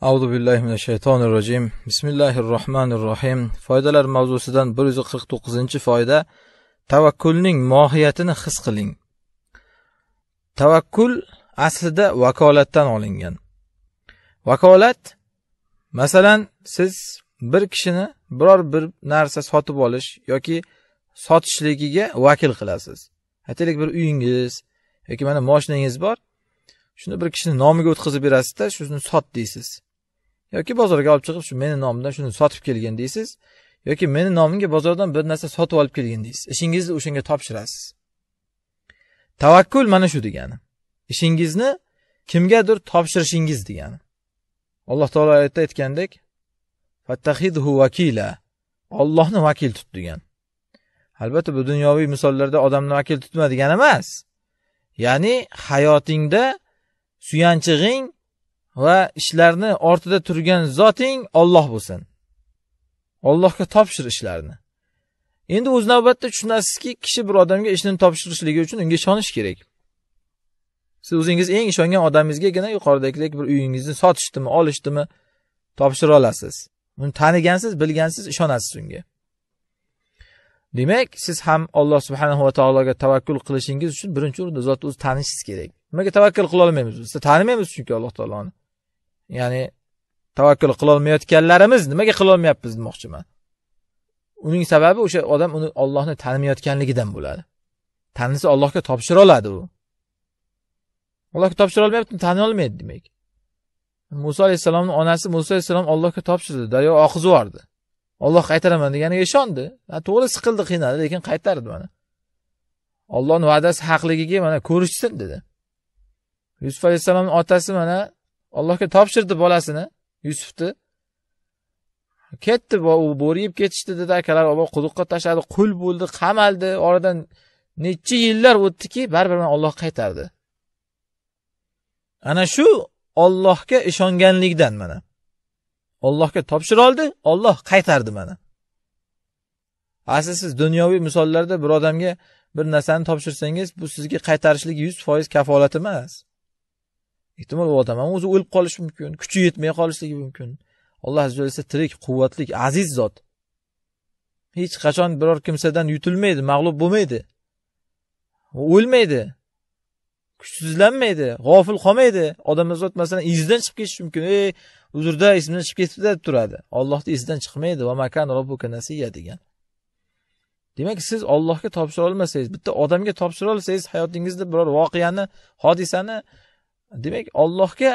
Auzu billahi minash shaytonir rojim. Bismillahir rohmanir rohim. Foydalar mavzusidan 149-foyda tavakkulning mohiyatini his qiling. Tavakkul aslida vakolatdan olingan. Vakolat masalan siz bir kishini biror bir narsa sotib olish yoki sotishligiga vakil qilasiz. Aytaylik bir uyingiz yoki mana moshinangiz bor. Shuni bir kishini nomiga o'tkazib berasizda, shuni sot deysiz. yoki bozorga olib chiqib shu meni nomimdan shuni sotib kelgin deysiz yoki meni nomimga bozordan bir narsa sotib olib kelgin deysiz ishingizni o'shanga topshirasiz tavakkul mana shu degani ishingizni kimgadir topshirishingiz degani alloh taolo oyatda aytgandek fattahidhu vakila ollohni vakil tut degan albatta bu dunyoviy misollarda odamni vakil tutma degani emas ya'ni hayotingda suyanchig'ing va ishlarni ortida turgan zoting Alloh bo'lsin Allohga topshir ishlarni endi o'z navbatida tushunasizki kishi bir odamga ishni topshirishligi uchun unga ishonish kerak siz o'zingiz eng ishongan odamingizgagina yuqoridagidek bir uyingizni sotishdimi olishdimi topshira olasiz uni tanigansiz bilgansiz ishonasiz unga demak siz ham alloh subhanahu va taologa tavakkul qilishingiz uchun birinchi o'rinda zotni o'zi tanishingiz kerak nimaga tavakkul qila olmaymiz biz tanimaymiz chunki alloh taoloni ya'ni tavakkul qilolmayotganlarimiz nimaga qilolmayapmiz demoqchiman uning sababi o'sha odam uni ollohni tanimayotganligidan bo'ladi tanisa allohga topshira oladi u allohga topshira olmayapti taniy olmaydi demak muso alayhissalomni onasi muso alayhissalom allohga topshirdi daryo oqizib yubordi olloh qaytaraman deganiga ishondi to'g'ri siqildi qiynaldi lekin qaytardi mana ollohni va'dasi haqligiga mana ko'rishsin dedi yusuf alayhissalomni otasi mana allohga topshirdi bolasini yusufni ketdi u bo'ri yeb ketishdi dedi akalar quduqqa tashladi qul bo'ldi qamaldi oradan necha yillar o'tdiki baribir olloh qaytardi ana shu ollohga ishonganlikdan mana ollohga topshira oldi olloh qaytardi mana asli siz dunyoviy misollarda bir odamga bir narsani topshirsangiz bu sizga qaytarishlik yuz foiz kafolat emas ehtimol u odam ham o'zi o'lib qolishi mumkin kuchi yetmay qolishligi mumkin alloh azza esa tirik quvvatli aziz zot hech qachon biror kimsadan yutilmaydi mag'lub bo'lmaydi o'lmaydi kuchsizlanmaydi g'ofil qolmaydi zot masalan izidan chiqib ketishi mumkin ey uzrda esimdan chiqib ketibdi deb turadi ollohni esidan chiqmaydi va makan robbuka nasiya degan demak siz ollohga topshira olmasangiz bitta odamga topshira olsangiz hayotingizda biror voqeani hodisani demak ollohga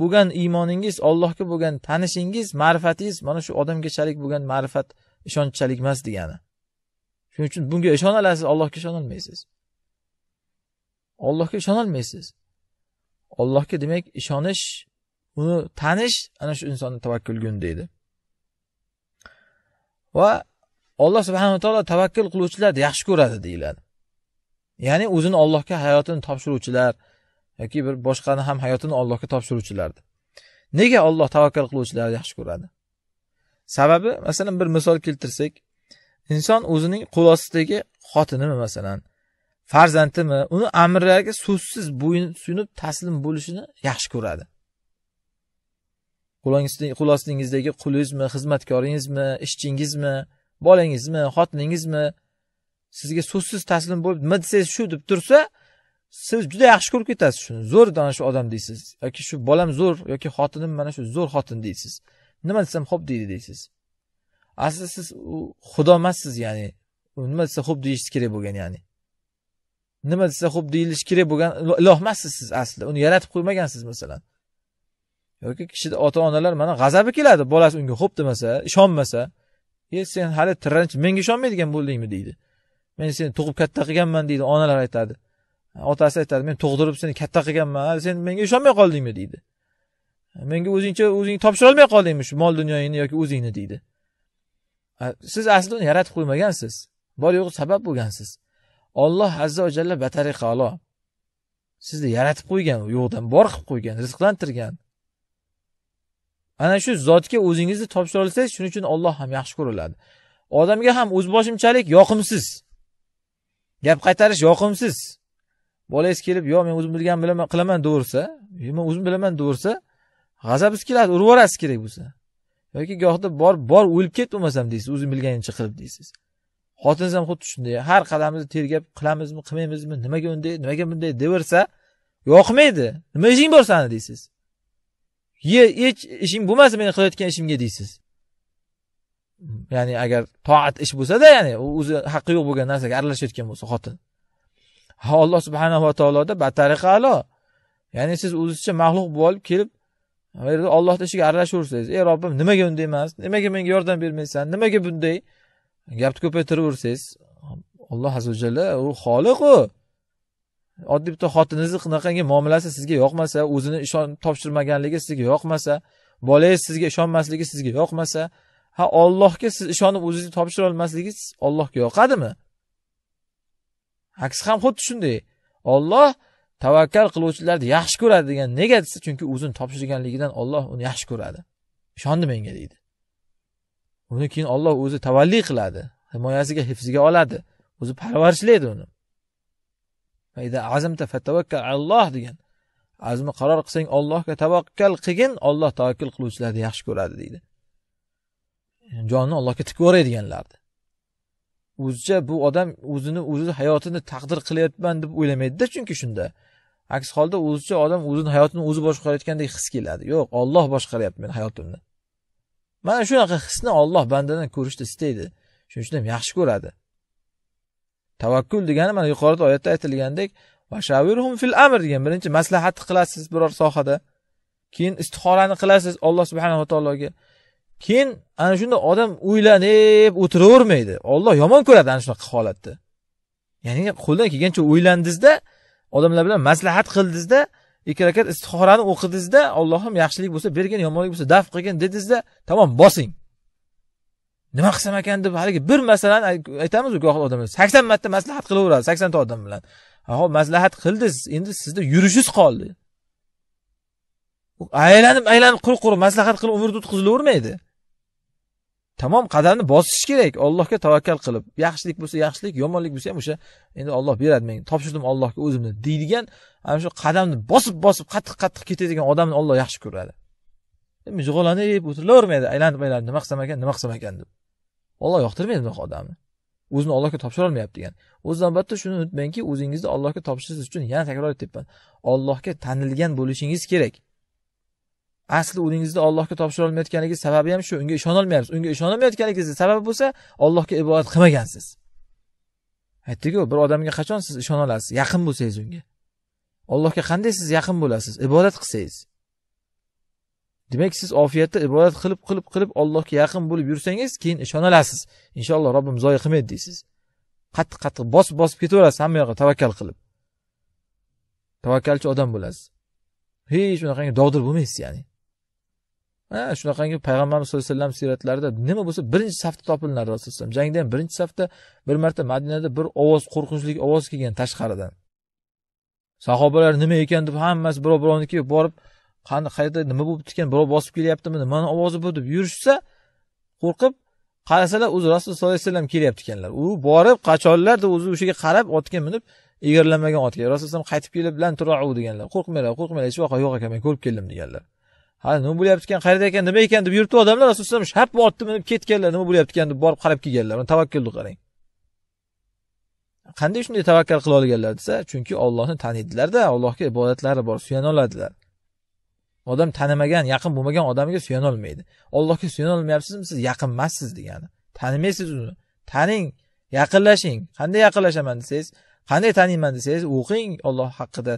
bo'lgan iymoningiz ollohga bo'lgan tanishingiz ma'rifatingiz mana shu odamgachalik bo'lgan ma'rifat ishonchchalik emas degani shuning uchun bunga ishona olasiz ollohga ishonolmaysiz ollohga ishonolmaysiz ollohga demak ishonish uni tanish ana shu insonni tavakkulga undaydi va alloh subhanaa taolo tavakkul qiluvchilarni yaxshi ko'radi deyiladi ya'ni o'zini ollohga hayotini topshiruvchilar yoki bir boshqani ham hayotini allohga topshiruvchilarni nega olloh tavakkal qiluvchilarni yaxshi ko'radi sababi masalan bir misol keltirsak inson o'zining qo'l ostidagi xotinimi masalan farzandimi uni amriga so'zsiz bo'yin suyunib taslim bo'lishini yaxshi ko'radi qo'l ostingizdagi qulingizmi xizmatkoringizmi ishchingizmi bolangizmi xotiningizmi sizga so'zsiz taslim bo'lib nima desangiz shu deb tursa siz juda yaxshi ko'rib ketasiz shuni zo'r mana shu odam deysiz yoki shu bolam zo'r yoki xotinim mana shu zo'r xotin deysiz nima desam xo'p deydi deysiz aslida siz u xudo emassiz ya'ni nima desa xo'p deyishingiz kerak bo'lgan ya'ni nima desa xo'p deyilishi kerak bo'lgan iloh emassiz siz aslida uni yaratib qo'ymagansiz masalan yoki kishida ota onalar mana g'azabi keladi bolasi unga xo'p demasa ishonmasa e sen hali tiranch menga ishonmaydigan bo'ldingmi deydi men seni tug'ib katta qilganman deydi onalar aytadi otasi aytadi men tug'dirib seni katta qilganman sen menga ishonmay qoldingmi deydi menga o'zingcha o'zing topshirolmay qoldingmi shu mol dunyoyingni yoki o'zingni deydi siz aslida uni yaratib qo'ymagansiz bor yo'g'i sabab bo'lgansiz olloh azza va jalla batariqa sizni yaratib qo'ygan yo'qdan bor qilib qo'ygan rizqlantirgan ana shu zotga o'zingizni topshira olsangiz shuning uchun olloh ham yaxshi ko'riladi odamga ham o'zboshimchalik yoqimsiz gap qaytarish yoqimsiz bolangiz kelib yo men o'zim bilgan bilaman qilaman deyaversa yo men o'zim bilaman deyaversa g'azabingiz keladi urib yuborasiz kerak bo'lsa yoki gohida bor bor o'lib ket bo'lmasam deysiz o'zim bilganimcha qilib deysiz xotiningiz ham xuddi shunday har qadamimizni tergab qilamizmi qilmaymizmi nimaga unday nimaga bunday deversa yoqmaydi nima ishing bor sani deysiz ye hech ishing bo'lmasa meni qilayotgan ishimga deysiz ya'ni agar toat ish bo'lsada ya'ni o'zi haqqi yo'q bo'lgan narsaga aralashayotgan bo'lsa xotin alloh subhanava taoloda batariqa alo ya'ni siz o'zizcha maxluq bo'lib olib kelib bu yerda ollohni ishiga aralashaversangiz ey robbim nimaga unday emas nimaga menga yordam bermaysan nimaga bunday gapni ko'paytiraversangiz alloh azajalla u xoliq u oddiy bitta xotiningizni qanaqangi muomalasi sizga yoqmasa o'zini ishon topshirmaganligi sizga yoqmasa bolangiz sizga ishonmasligi sizga yoqmasa ha ollohga siz ishonib o'zingizni topshira olmasligingiz ollohga yoqadimi aksi ham xuddi shunday olloh tavakkal qiluvchilarni yaxshi ko'radi degan nega desa chunki o'zini topshirganligidan olloh uni yaxshi ko'radi ishondi menga deydi uni keyin olloh o'zi tavalli qiladi himoyasiga hifziga oladi o'zi parvarishlaydi uni alloh degan azmi qaror qilsang ollohga tavakkal qilgin olloh tavakkul qiluvchilarni yaxshi ko'radi deydi jonni ollohga tikib deganlardi o'zicha bu odam o'zini o'zi hayotini taqdir qilyapman deb o'ylamaydida chunki shunda aks holda o'zicha odam o'zini hayotini o'zi boshqarayotgandek his keladi yo'q olloh boshqaryapti meni hayotimni mana shunaqa hisni olloh bandadan ko'rishni istaydi shuning uchun ham yaxshi ko'radi tavakkul degani mana yuqorida oyatda aytilgandek vashavirhum fil amr degan birinchi maslahat qilasiz biror sohada keyin istixorani qilasiz olloh subhanava taologa keyin ana shunda odam o'ylanib o'tiravermaydi olloh yomon ko'radi ana shunaqa holatni ya'ni qo'ldan kelgancha o'ylandingizda odamlar bilan maslahat qildingizda ikki rakat istixorani o'qidingizda ollohim yaxshilik bo'lsa bergin yomonlik bo'lsa daf qilgin dedingizda tamom bosing nima qilsam ekan deb haligi bir masalani aytamizu gohi odamlar sakson marta maslahat qilaveradi saksonta odam bilan ho maslahat qildiz endi sizda yurishingiz qoldi aylanib aylanib quruq quruq maslahat qilib umrni o'tkazilavermaydi tamom qadamni bosish kerak allohga tavakkal qilib yaxshilik bo'lsa yaxshilik yomonlik bo'lsa ham o'sha endi olloh beradi menga topshirdim allohga o'zimni deydigan ana shu qadamni bosib bosib qattiq qattiq ketadigan odamni olloh yaxshi ko'radi jug'olanib e, o'tiravermaydi aylanib aylanib nima qilsam ekan nima qilsam ekan deb olloh yoqtirmaydi bunaqa odamni o'zini allohga topshirolmayapti degan o'z navbatida shuni unutmangki o'zingizni allohga topshirish uchun yana takror aytyapman allohga tanilgan bo'lishingiz kerak asli o'zingizni ollohga topshira olmayotganligingiz sababi ham shu unga ishonolmayapsiz unga ishonolmayotganingizni sababi bo'lsa ollohga ibodat qilmagansiz aytdiku bir odamga qachon siz ishona olasiz yaqin bo'lsangiz unga allohga qanday siz yaqin bo'lasiz ibodat qilsangiz demak siz ofiyatda ibodat qilib qilib qilib allohga yaqin bo'lib yursangiz keyin ishona olasiz inshaalloh robbim zoyi qilmaydi deysiz qattiq qattiq bosib bosib ketaverasiz hamma yoqqa tavakkal qilib tavakkalchi odam bo'lasiz hech unaqangi dog'dir bo'lmaysiz ya'ni ha shunaqangi payg'ambarimiz sallallohu alayhi vasallam siyratlarida nima bo'lsa birinchi safda topilinadi rasululloh jangda ham birinchi safda bir marta madinada bir ovoz qo'rqinchli ovoz kelgan tashqaridan sahobalar nima ekan deb hammasi birov birovnikiga borib qani qayerda nima bo'libdi ekan birov bosib kelyaptimi nimani ovozi bu deb yurishsa qo'rqib qarasalar o'zi rasululloh sollallohu alayhi vasallam kelyapti ekanlar u borib qachonlar deb o'zi o'shaga qarab otga minib egarlanmagan otga rasululloh qaytib kelib bilan turau deganlar qo'rqmanglar qo'rqmanglar hech vaqo yo'q ekan men ko'rib keldim deganlar ha nima bo'lyapti ekan qayerda ekan nima ekan deb yuribdi odamlar rasululloh alayhivasallam shappa otni minib ketganlar nima bo'lyapti ekan deb borib qarab kelganlar mana tavakkulni qarang qanday shunday tavakkal qila olganlar desa chunki ollohni taniydilarda allohga ibodatlari bor suyana oladilar odam tanimagan yaqin bo'lmagan odamiga suyanolmaydi allohga suyanolmayapsizmi siz yaqin emassiz degani tanimaysiz uni taning yaqinlashing qanday yaqinlashaman desangiz qanday taniyman desangiz o'qing olloh haqida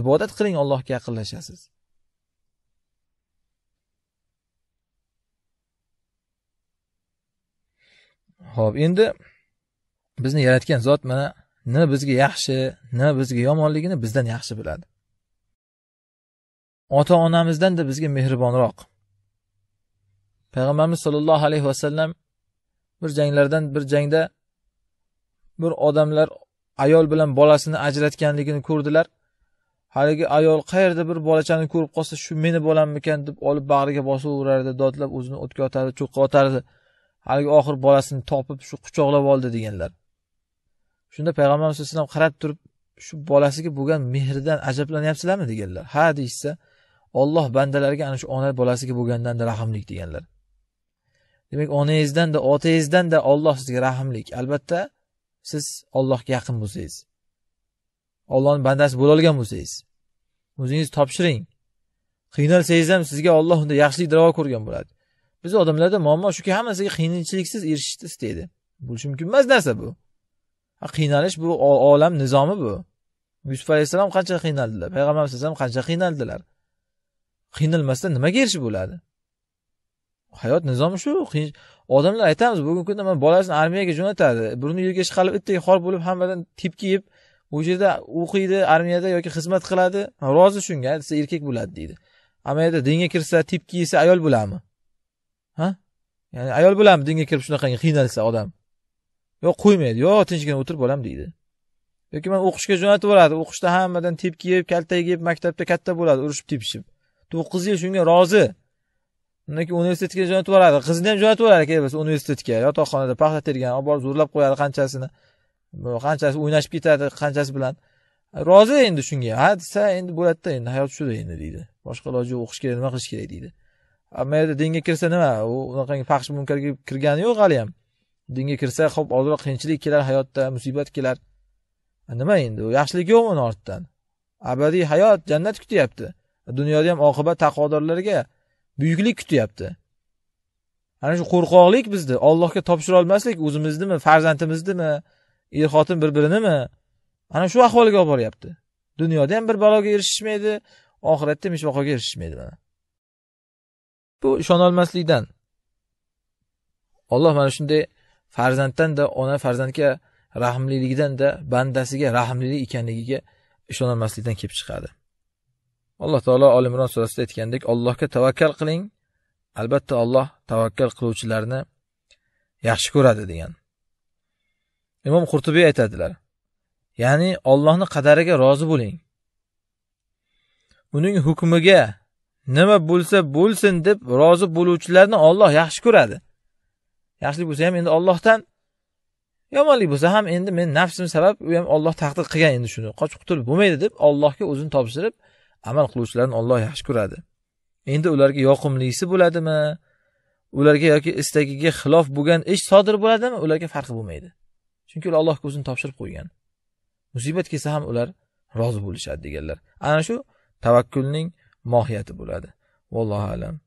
ibodat qiling allohga yaqinlashasiz ho'p endi bizni yaratgan zot mana nima bizga yaxshi nima bizga yomonligini bizdan yaxshi biladi ota onamizdanda bizga mehribonroq payg'ambarimiz sollallohu alayhi vasallam bir janglardan bir jangda bir odamlar ayol bilan bolasini ajratganligini ko'rdilar haligi ayol qayerda bir bolachani ko'rib qolsa shu meni bolammikan deb olib bag'riga bosaverardi dodlab o'zini o'tga otardi cho'qqa otardi haligi oxir bolasini topib shu quchoqlab oldi deganlar shunda payg'ambarimiz vasallam qarab turib shu bolasiga bo'lgan mehridan ajablanyapsizlarmi deganlar ha deyishsa olloh bandalarga ana shu ona bolasiga bo'lgandanda rahmlik deganlar demak onangizdanda otangizdanda olloh sizga rahmlik albatta siz ollohga yaqin bo'lsangiz ollohni bandasi bo'lolgan bo'lsangiz o'zingiz topshiring qiynalsangiz ham sizga olloh unda yaxshilik davo ko'rgan bo'ladi biz odamlarda muammo shuki hamma narsaga qiyinchiliksiz erishishni istaydi bo'lishi mumkin emas narsa bu qiynalish bu olam nizomi bu yusuf alayhissalom qancha qiynaldilar payg'ambarimiz alayhisalom qancha qiynaldilar qiynalmasdan nimaga erishib bo'ladi hayot nizomi shu odamlar aytamiz bugungi kunda mana bolasini armiyaga jo'natadi burni yerga ishqalib itdek xor bo'lib hammadan tepki yeb u yerda o'qiydi armiyada yoki xizmat qiladi rozi shunga desa erkak bo'ladi deydi yerda dinga kirsa tepki yesa ayol bo'ladimi ha ya'ni ayol bo'ladimi dinga kirib shunaqangi qiynalsa odam yo'q qo'ymaydi yo'q tinchgina o'tirib bolam deydi yoki man o'qishga jo'natib yuboradi o'qishda hammadan tepki yeb yeb maktabda katta bo'ladi urishib tepishib to'qqiz yil shunga rozi undan keyin universitetga jo'natib yuboradi qizni ham jo'natib yuboradi kerak bo'lsa universitetga yotoqxonada paxta tergan olib borib zo'rlab qo'yadi qanchasini qanchasi o'ynashib ketadi qanchasi bilan rozi endi shunga ha desa endi bo'ladida endi hayot shuda endi deydi boshqa iloji yo'q o'qish kerak nima qilish kerak deydi amerika dinga kirsa nima u unaqangi faxsh munkarga kirgani yo'q hali ham dinga kirsa ho'p ozroq qiyinchilik kelar hayotda musibat kelar nima endi u yaxshilik yo'qmi uni ortidan abadiy hayot jannat kutyapti dunyoda ham oqibat taqvodorlarga buyuklik kutyapti ana shu qo'rqoqlik bizni ollohga topshira olmaslik o'zimiznimi farzandimiznimi er xotin bir birinimi ana shu ahvolga olib boryapti dunyoda ham bir baloga erishishmaydi oxiratda mishvaqoga erishishmaydi mana bu ishonolmaslikdan olloh mana shunday farzanddan da ona farzandga rahmliligidanda da bandasiga rahmlilik ekanligiga ishonolmaslikdan kelib chiqadi alloh taolo olimron surasida aytgandek allohga tavakkal qiling albatta olloh tavakkal qiluvchilarni yaxshi ko'radi degan imom qurtubiy aytadilar ya'ni ollohni qadariga rozi bo'ling uning hukmiga nima bo'lsa bo'lsin deb rozi bo'luvchilarni olloh yaxshi ko'radi yaxshilik bo'lsa ham endi ollohdan yomonlik bo'lsa ham endi men nafsim sabab u ham olloh taqdir qilgan endi shuni qochib qutulib bo'lmaydi deb ollohga o'zini topshirib amal qiluvchilarni olloh yaxshi ko'radi endi ularga yoqimlisi bo'ladimi ularga yoki istagiga xilof bo'lgan ish sodir bo'ladimi ularga farqi bo'lmaydi chunki ular allohga o'zini topshirib qo'ygan musibat kelsa ham ular rozi bo'lishadi deganlar ana shu tavakkulning mohiyati bo'ladi vallohu alam